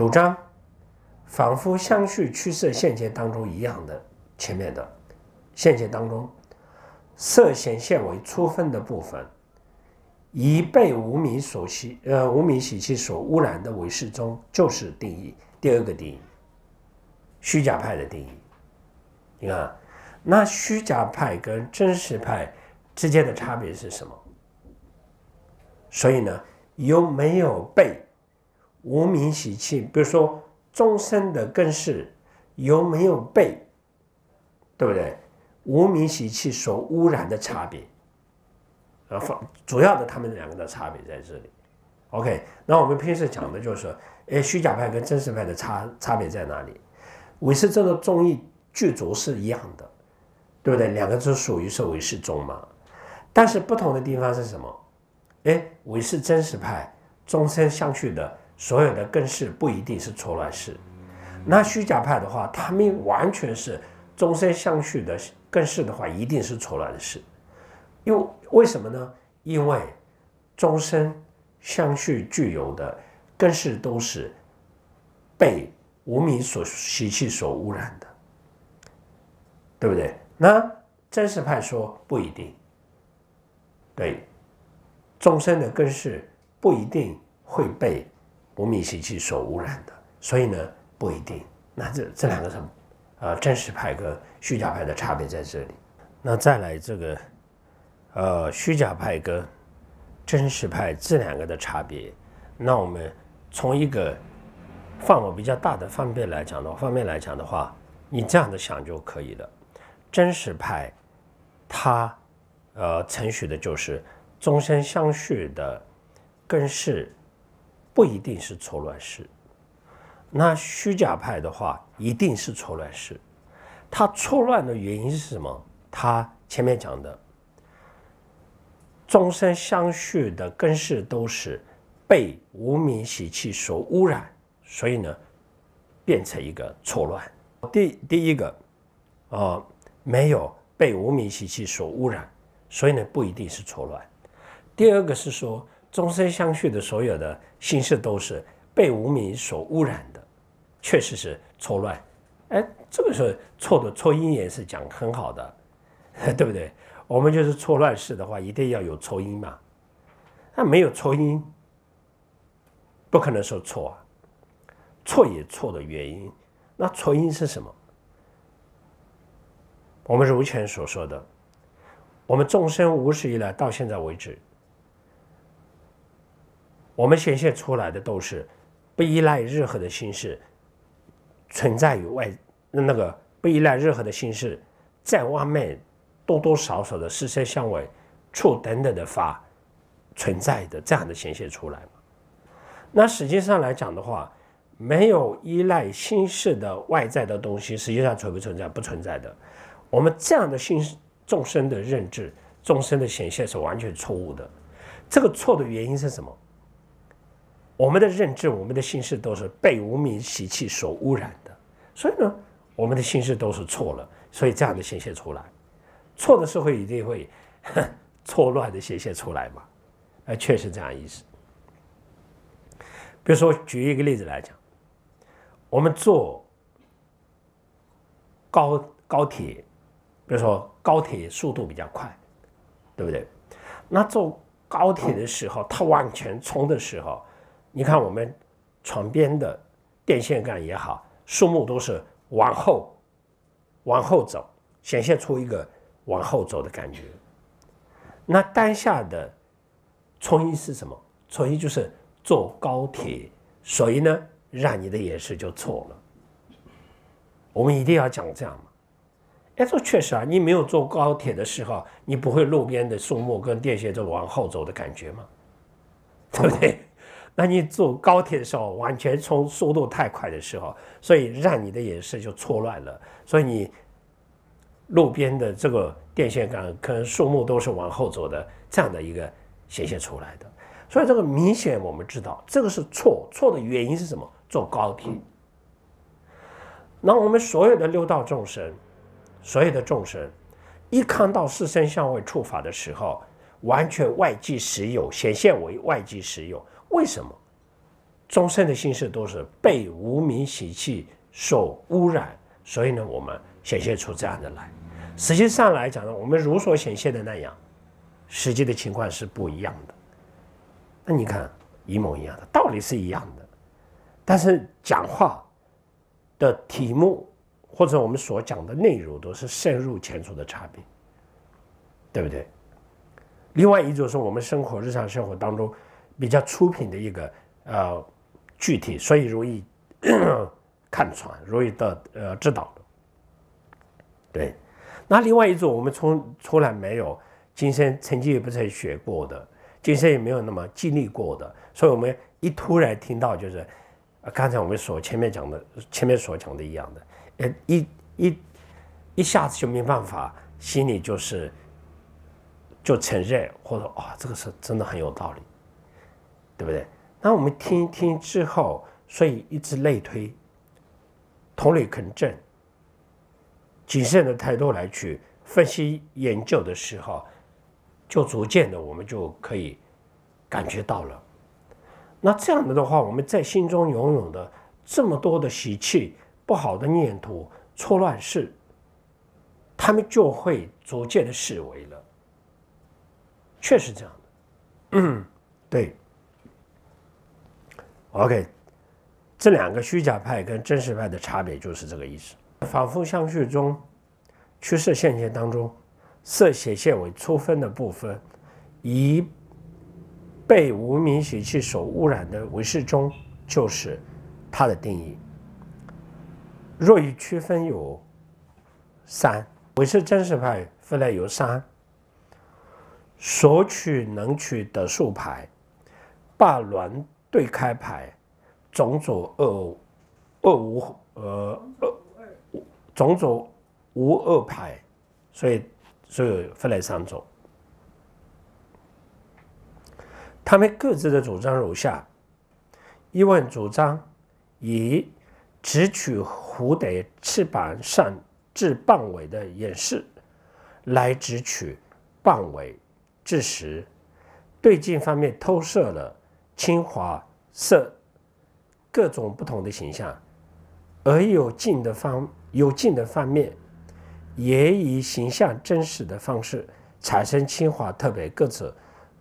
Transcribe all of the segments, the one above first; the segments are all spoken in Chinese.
主张仿佛相续驱色现界当中一样的，前面的现界当中，色显现为初分的部分，以被无名所吸呃无名喜气所污染的为识中，就是定义第二个定义，虚假派的定义。你看，那虚假派跟真实派之间的差别是什么？所以呢，有没有被？无名习气，比如说众生的根是有没有被，对不对？无名习气所污染的差别，啊，主要的他们两个的差别在这里。OK，那我们平时讲的就是说，哎，虚假派跟真实派的差差别在哪里？韦氏这个综艺具足是一样的，对不对？两个都属于是韦氏宗嘛。但是不同的地方是什么？哎，韦氏真实派众生相续的。所有的根式不一定是错乱式，那虚假派的话，他们完全是终身相续的根式的话，一定是错乱式。因为什么呢？因为终身相续具有的根式都是被无名所习气所污染的，对不对？那真实派说不一定，对，终身的根式不一定会被。无名习气所污染的，所以呢不一定。那这这两个么，呃，真实派跟虚假派的差别在这里。那再来这个，呃，虚假派跟真实派这两个的差别，那我们从一个范围比较大的方面来讲的话，方面来讲的话，你这样的想就可以了。真实派，它呃承许的就是终身相续的根世。不一定是错乱世，那虚假派的话一定是错乱世，他错乱的原因是什么？他前面讲的，终身相续的根是都是被无名习气所污染，所以呢，变成一个错乱。第第一个，呃，没有被无名习气所污染，所以呢不一定是错乱。第二个是说。终身相续的所有的心事都是被无名所污染的，确实是错乱。哎，这个时候错的，错因也是讲很好的，对不对？我们就是错乱世的话，一定要有错因嘛。那没有错因，不可能说错啊。错也错的原因，那错因是什么？我们如前所说的，我们众生无始以来到现在为止。我们显现出来的都是不依赖任何的形式存在于外，那个不依赖任何的形式，在外面多多少少的四色相位、处等等的法存在的这样的显现出来那实际上来讲的话，没有依赖心式的外在的东西，实际上存不存在？不存在的。我们这样的心众生的认知、众生的显现是完全错误的。这个错的原因是什么？我们的认知，我们的心事都是被无名习气所污染的，所以呢，我们的心事都是错了，所以这样的显现出来，错的时候一定会错乱的显现出来嘛？哎，确实这样意思。比如说，举一个例子来讲，我们坐高高铁，比如说高铁速度比较快，对不对？那坐高铁的时候，它往前冲的时候。你看我们床边的电线杆也好，树木都是往后往后走，显现出一个往后走的感觉。那当下的错因是什么？错因就是坐高铁，所以呢，让你的眼神就错了。我们一定要讲这样嘛？哎，这确实啊，你没有坐高铁的时候，你不会路边的树木跟电线都往后走的感觉吗？对不对？那你坐高铁的时候，完全冲速度太快的时候，所以让你的眼视就错乱了，所以你路边的这个电线杆可能树木都是往后走的这样的一个显现出来的。所以这个明显我们知道，这个是错，错的原因是什么？坐高铁。那我们所有的六道众生，所有的众生，一看到四生相位触法的时候，完全外即实有，显现为外即实有。为什么，众生的心事都是被无名习气所污染？所以呢，我们显现出这样的来。实际上来讲呢，我们如所显现的那样，实际的情况是不一样的。那你看一模一样的道理是一样的，但是讲话的题目或者我们所讲的内容都是深入浅出的差别，对不对？另外一种是我们生活日常生活当中。比较出品的一个呃具体，所以容易 看穿，容易得呃知道。对，那另外一种，我们从从来没有今生曾经也不曾学过的，今生也没有那么经历过的，所以我们一突然听到，就是刚才我们所前面讲的，前面所讲的一样的，呃，一一一下子就没办法，心里就是就承认，或者啊，这个是真的很有道理。对不对？那我们听一听之后，所以一直类推，同理肯证，谨慎的态度来去分析研究的时候，就逐渐的我们就可以感觉到了。那这样的的话，我们在心中拥有的这么多的习气、不好的念头、错乱事，他们就会逐渐的视为了。确实这样的，嗯，对。OK，这两个虚假派跟真实派的差别就是这个意思。反复相续中，趋势线前当中，色邪线为粗分的部分，以被无名习气所污染的为事中，就是它的定义。若欲区分有三，为是真实派分类有三：索取能取的数牌，把卵对开牌，种种恶恶无呃恶种种无恶牌，所以所以分来三种。他们各自的主张如下：伊万主张以只取蝴蝶翅膀上至半尾的演示来只取半尾致使对镜方面偷射了。清华是各种不同的形象，而有进的方有进的方面，也以形象真实的方式产生清华特别各自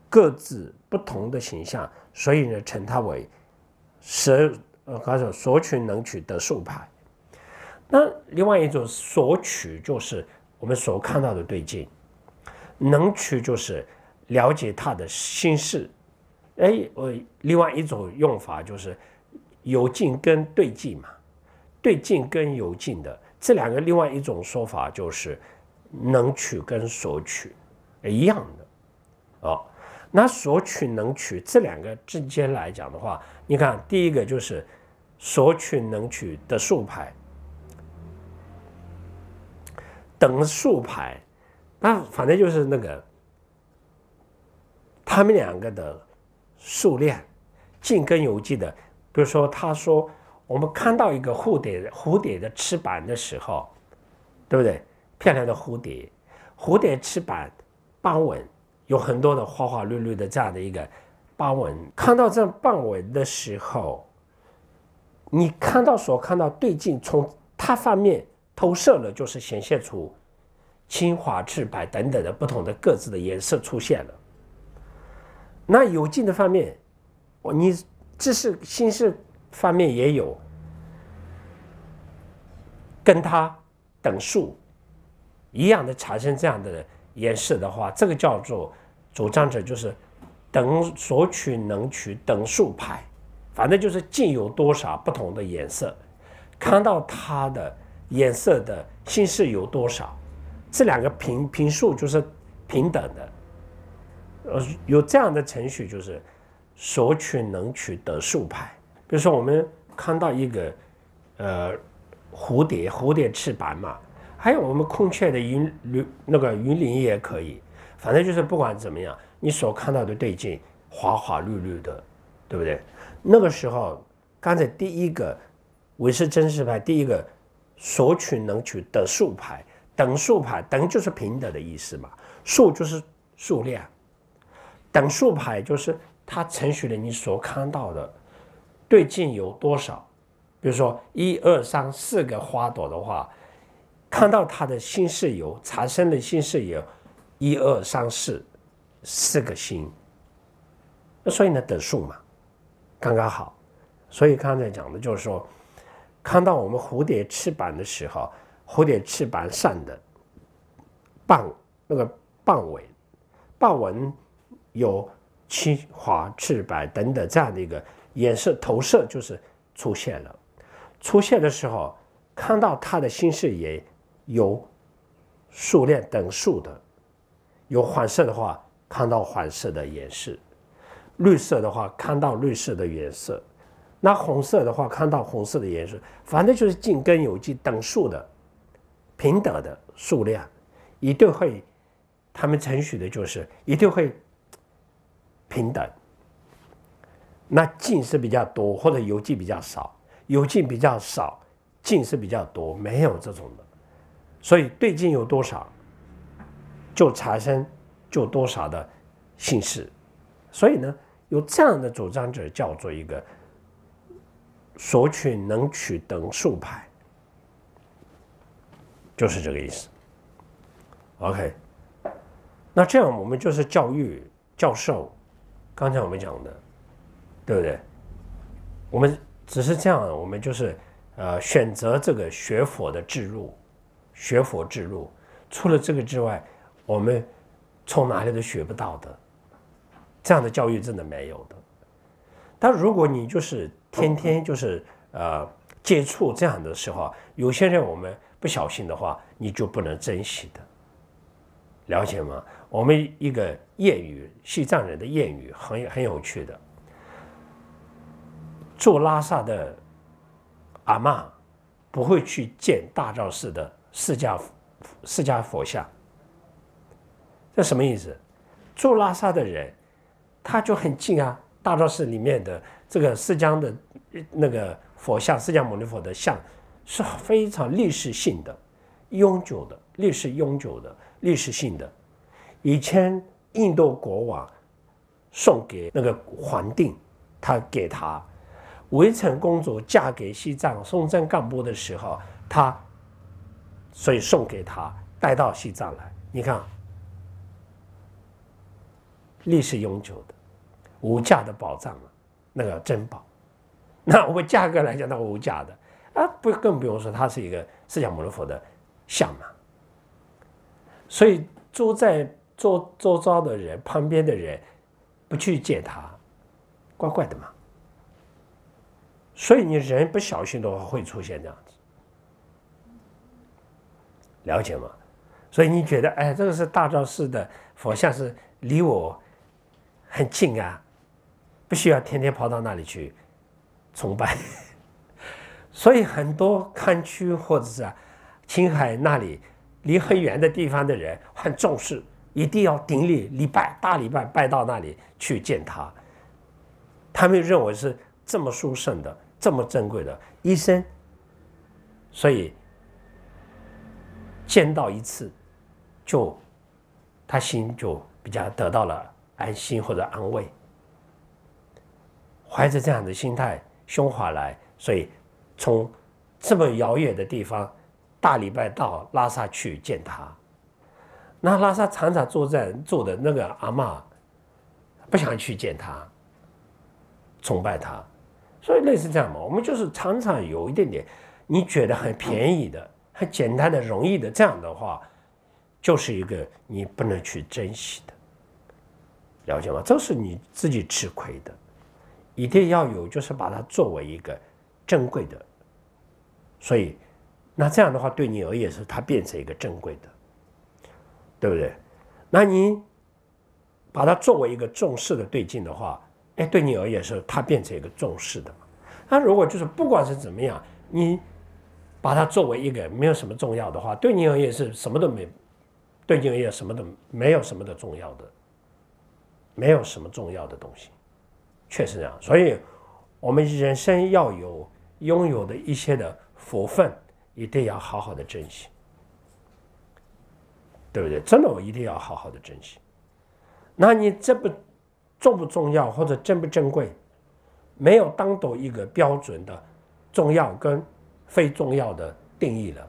各自不同的形象，所以呢，称它为舍呃，刚者说索取能取得数牌，那另外一种索取就是我们所看到的对镜，能取就是了解他的心事。哎，我另外一种用法就是有进跟对进嘛，对进跟有进的这两个另外一种说法就是能取跟索取，一样的哦。那索取能取这两个之间来讲的话，你看第一个就是索取能取的数牌，等数牌，那反正就是那个他们两个的。数量近跟游记的，比如说，他说我们看到一个蝴蝶蝴蝶的翅膀的时候，对不对？漂亮的蝴蝶，蝴蝶翅膀斑纹有很多的花花绿绿的这样的一个斑纹。看到这斑纹的时候，你看到所看到对镜从它方面投射了，就是显现出青花赤白等等的不同的各自的颜色出现了。那有劲的方面，我你这是心事方面也有，跟他等数一样的产生这样的颜色的话，这个叫做主张者就是等索取能取等数牌，反正就是进有多少不同的颜色，看到它的颜色的心事有多少，这两个平平数就是平等的。呃，有这样的程序，就是索取能取得数牌。比如说，我们看到一个呃蝴蝶，蝴蝶翅膀嘛，还有我们孔雀的云鳞，那个云林也可以。反正就是不管怎么样，你所看到的对镜，花花绿绿的，对不对？那个时候，刚才第一个我氏真实牌，第一个索取能取得数牌，等数牌，等就是平等的意思嘛，数就是数量。等数牌就是它程序的，你所看到的对镜有多少，比如说一二三四个花朵的话，看到它的新视有，产生的新视有一二三四四个星，那所以呢等数嘛，刚刚好。所以刚才讲的就是说，看到我们蝴蝶翅膀的时候，蝴蝶翅膀上的，棒，那个棒尾棒纹。有青、黄、赤、白等等这样的一个颜色投射，就是出现了。出现的时候，看到他的心视野有数量等数的，有黄色的话，看到黄色的颜色；绿色的话，看到绿色的颜色；那红色的话，看到红色的颜色。反正就是近根有机等数的平等的数量，一定会他们程序的就是一定会。平等，那进士比较多，或者邮进比较少，邮进比较少，进士比较多，没有这种的，所以对进有多少，就产生就多少的姓氏，所以呢，有这样的主张者叫做一个索取能取等数派，就是这个意思。OK，那这样我们就是教育教授。刚才我们讲的，对不对？我们只是这样，我们就是呃，选择这个学佛的之路，学佛之路。除了这个之外，我们从哪里都学不到的。这样的教育真的没有的。但如果你就是天天就是呃接触这样的时候，有些人我们不小心的话，你就不能珍惜的，了解吗？我们一个谚语，西藏人的谚语很很有趣的。住拉萨的阿妈不会去见大昭寺的释迦释迦佛像，这什么意思？住拉萨的人他就很近啊！大昭寺里面的这个释迦的那个佛像，释迦牟尼佛的像是非常历史性的、永久的历史、永久的历史性的。以前印度国王送给那个皇帝，他给他围城公主嫁给西藏松赞干布的时候，他所以送给他带到西藏来。你看，历史永久的、无价的宝藏啊，那个珍宝。那我们价格来讲，它无价的啊，不更不用说，它是一个释迦牟尼佛的像嘛。所以住在。周周遭的人，旁边的人不去见他，怪怪的嘛。所以你人不小心的话，会出现这样子，了解吗？所以你觉得，哎，这个是大昭寺的佛像是离我很近啊，不需要天天跑到那里去崇拜。所以很多康区或者是青海那里离很远的地方的人，很重视。一定要顶礼礼拜大礼拜拜到那里去见他，他们认为是这么殊胜的、这么珍贵的医生，所以见到一次，就他心就比较得到了安心或者安慰，怀着这样的心态胸怀来，所以从这么遥远的地方大礼拜到拉萨去见他。那拉萨常常作战做的那个阿嬷，不想去见他，崇拜他，所以类似这样嘛。我们就是常常有一点点，你觉得很便宜的、很简单的、容易的，这样的话，就是一个你不能去珍惜的，了解吗？这是你自己吃亏的，一定要有，就是把它作为一个珍贵的。所以，那这样的话对你而言是它变成一个珍贵的。对不对？那你把它作为一个重视的对境的话，哎，对你而言是它变成一个重视的嘛？那如果就是不管是怎么样，你把它作为一个没有什么重要的话，对你而言是什么都没，对你而言什么都没有什么的重要的，没有什么重要的东西，确实这样。所以，我们人生要有拥有的一些的福分，一定要好好的珍惜。对不对？真的，我一定要好好的珍惜。那你这不重不重要，或者珍不珍贵，没有单独一个标准的，重要跟非重要的定义了，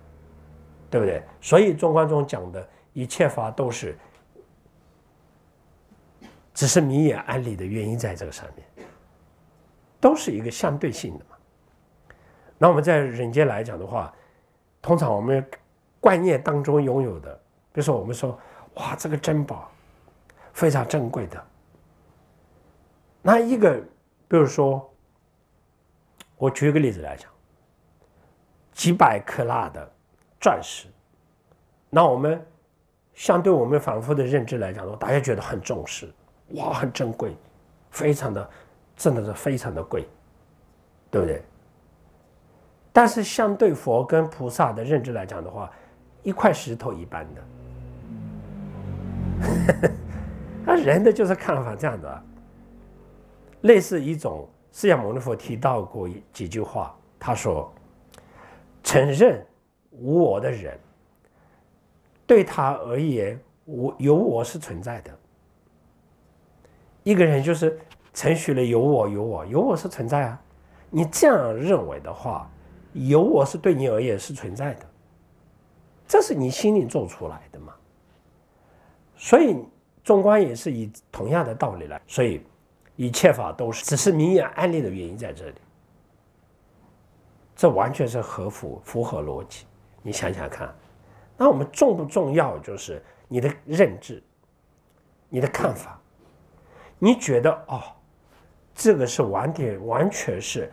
对不对？所以，中观中讲的一切法都是，只是明眼安里的原因在这个上面，都是一个相对性的嘛。那我们在人间来讲的话，通常我们观念当中拥有的。就是我们说，哇，这个珍宝，非常珍贵的。那一个，比如说，我举个例子来讲，几百克拉的钻石，那我们，相对我们反复的认知来讲，大家觉得很重视，哇，很珍贵，非常的，真的是非常的贵，对不对？但是相对佛跟菩萨的认知来讲的话，一块石头一般的。那 人的就是看法这样子，类似一种释迦牟尼佛提到过几句话，他说：“承认无我的人，对他而言，我有我是存在的。一个人就是承许了有我，有我，有我是存在啊。你这样认为的话，有我是对你而言是存在的，这是你心里做出来的嘛？”所以，纵观也是以同样的道理来。所以，一切法都是，只是明眼暗立的原因在这里。这完全是合符符合逻辑。你想想看，那我们重不重要？就是你的认知，你的看法，你觉得哦，这个是完全完全是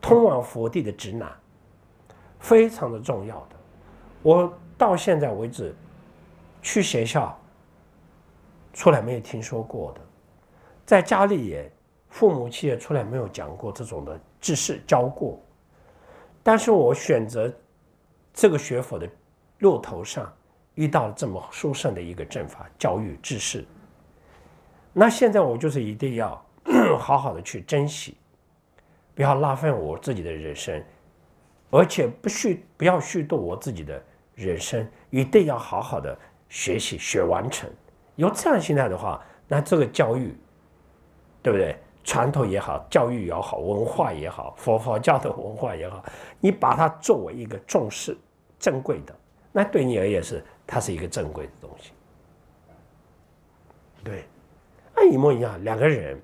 通往佛地的指南，非常的重要的。我到现在为止去学校。从来没有听说过的，在家里也父母亲也从来没有讲过这种的知识教过，但是我选择这个学佛的路头上，遇到了这么殊胜的一个正法教育知识，那现在我就是一定要 好好的去珍惜，不要浪费我自己的人生，而且不虚不要虚度我自己的人生，一定要好好的学习学完成。有这样心态的话，那这个教育，对不对？传统也好，教育也好，文化也好，佛佛教的文化也好，你把它作为一个重视、珍贵的，那对你而言是它是一个珍贵的东西。对，那一模一样，两个人，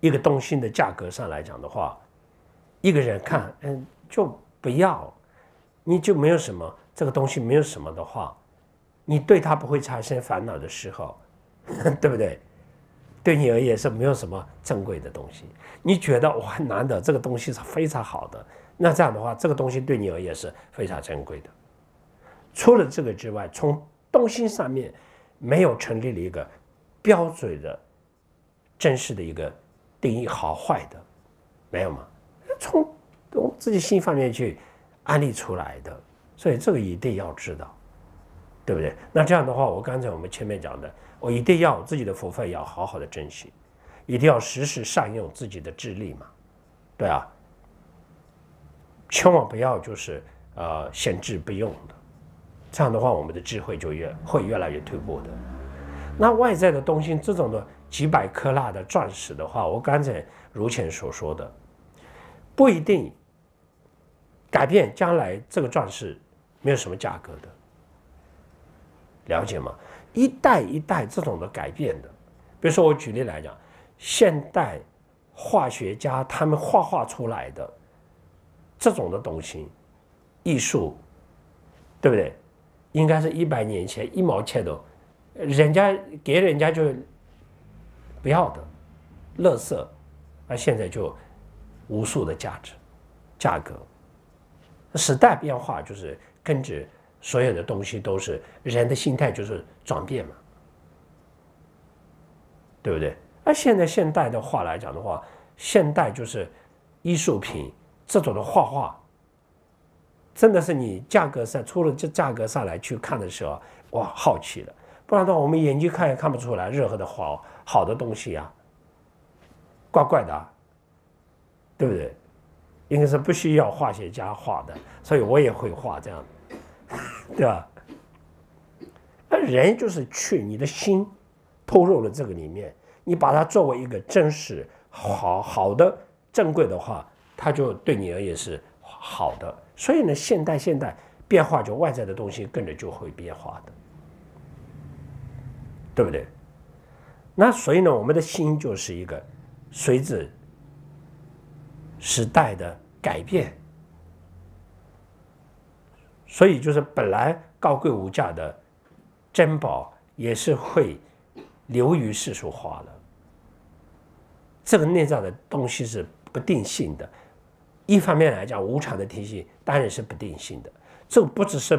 一个东西的价格上来讲的话，一个人看，嗯，就不要，你就没有什么这个东西，没有什么的话。你对他不会产生烦恼的时候，对不对？对你而言是没有什么珍贵的东西。你觉得我难得这个东西是非常好的，那这样的话，这个东西对你而言是非常珍贵的。除了这个之外，从东西上面没有成立了一个标准的、真实的一个定义好坏的，没有吗？从自己心方面去安利出来的，所以这个一定要知道。对不对？那这样的话，我刚才我们前面讲的，我一定要自己的福分要好好的珍惜，一定要时时善用自己的智力嘛，对啊，千万不要就是呃闲置不用的，这样的话我们的智慧就越会越来越退步的。那外在的东西，这种的几百克拉的钻石的话，我刚才如前所说的，不一定改变将来这个钻石没有什么价格的。了解吗？一代一代这种的改变的，比如说我举例来讲，现代化学家他们画画出来的这种的东西，艺术，对不对？应该是一百年前一毛钱都，人家给人家就不要的，垃圾，而现在就无数的价值，价格。时代变化就是根据。所有的东西都是人的心态，就是转变嘛，对不对？而现在现代的话来讲的话，现代就是艺术品，这种的画画，真的是你价格上出了这价格上来去看的时候，哇，好奇的。不然的话，我们眼睛看也看不出来任何的好好的东西呀，怪怪的，啊，对不对？应该是不需要化学家画的，所以我也会画这样的。对吧？那人就是去你的心，投入了这个里面，你把它作为一个真实好好的珍贵的话，它就对你而言是好的。所以呢，现代现代变化，就外在的东西跟着就会变化的，对不对？那所以呢，我们的心就是一个随着时代的改变。所以就是本来高贵无价的珍宝，也是会流于世俗化的。这个内在的东西是不定性的。一方面来讲，无常的体系当然是不定性的。这不只是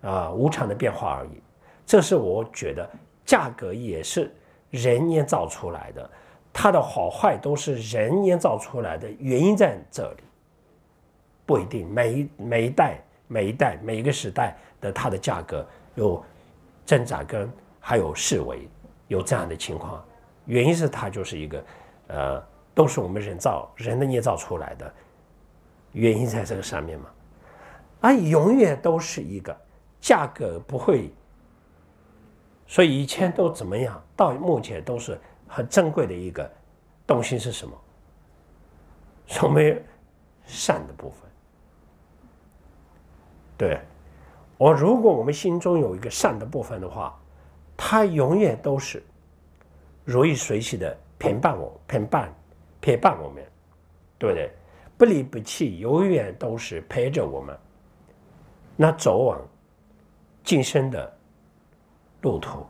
啊无常的变化而已。这是我觉得，价格也是人捏造出来的，它的好坏都是人捏造出来的。原因在这里，不一定每一每一代。每一代、每一个时代的它的价格有增长跟还有示威，有这样的情况，原因是它就是一个，呃，都是我们人造、人的捏造出来的，原因在这个上面嘛。啊，永远都是一个价格不会，所以以前都怎么样，到目前都是很珍贵的一个东西是什么？所我们善的部分。对，我如果我们心中有一个善的部分的话，它永远都是如影随形的陪伴我，陪伴陪伴我们，对不对？不离不弃，永远都是陪着我们。那走往、今生的路途，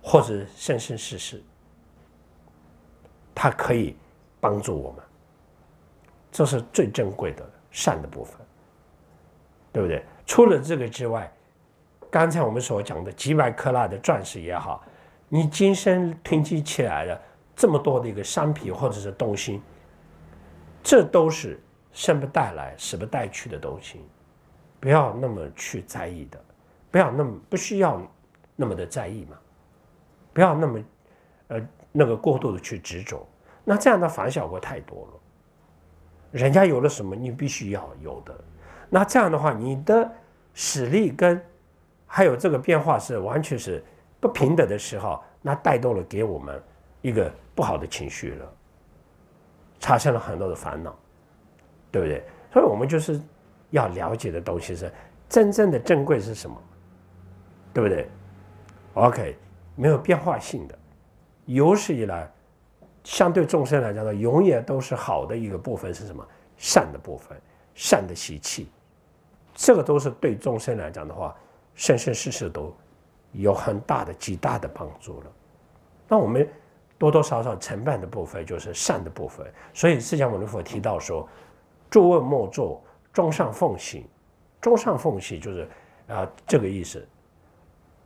或者生生世世，它可以帮助我们，这是最珍贵的善的部分，对不对？除了这个之外，刚才我们所讲的几百克拉的钻石也好，你今生囤积起来的这么多的一个商品或者是东西，这都是生不带来死不带去的东西，不要那么去在意的，不要那么不需要那么的在意嘛，不要那么，呃，那个过度的去执着，那这样的反效果太多了。人家有了什么你必须要有的，那这样的话你的。实力跟还有这个变化是完全是不平等的时候，那带动了给我们一个不好的情绪了，产生了很多的烦恼，对不对？所以我们就是要了解的东西是真正的珍贵是什么，对不对？OK，没有变化性的，有史以来相对众生来讲的，永远都是好的一个部分是什么？善的部分，善的习气。这个都是对众生来讲的话，生生世世都有很大的、极大的帮助了。那我们多多少少承办的部分就是善的部分。所以释迦牟尼佛提到说：“诸问莫做，中上奉行。”中上奉行就是啊，这个意思。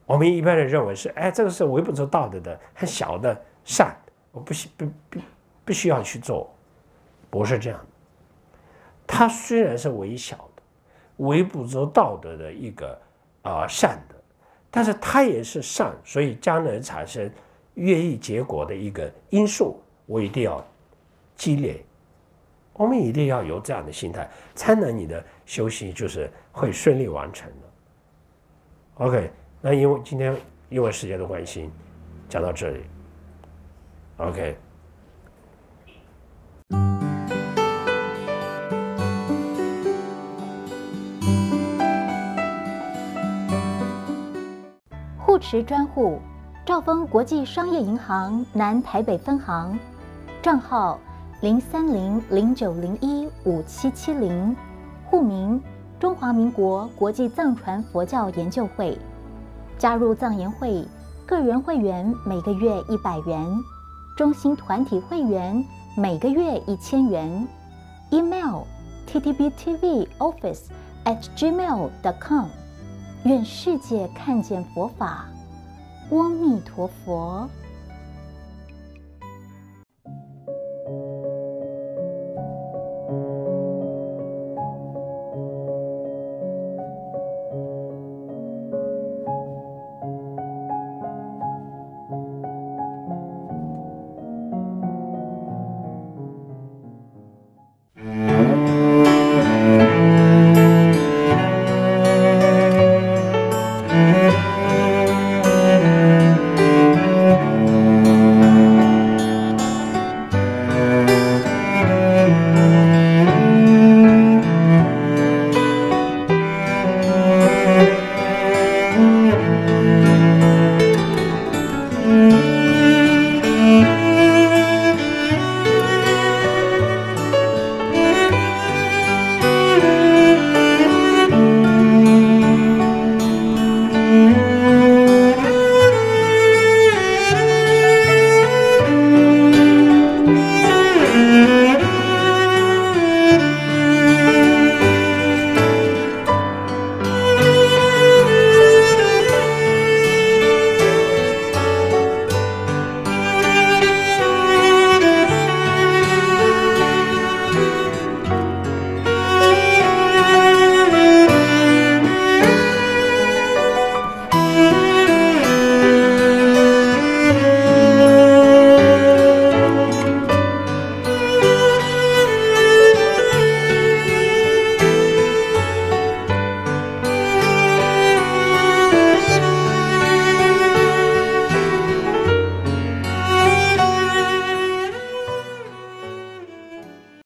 我们一般人认为是，哎，这个是微不足道的的，很小的善，我不需不不必须要去做，不是这样。它虽然是微小。微不足道德的一个啊善的，但是它也是善，所以将来产生越意结果的一个因素。我一定要积累，我们一定要有这样的心态，才能你的修行就是会顺利完成的。OK，那因为今天因为时间的关系，讲到这里。OK。持专户，兆丰国际商业银行南台北分行，账号零三零零九零一五七七零，户名中华民国国际藏传佛教研究会，加入藏研会个人会员每个月一百元，中心团体会员每个月一千元，email ttbtvoffice@gmail.com，愿世界看见佛法。阿弥陀佛。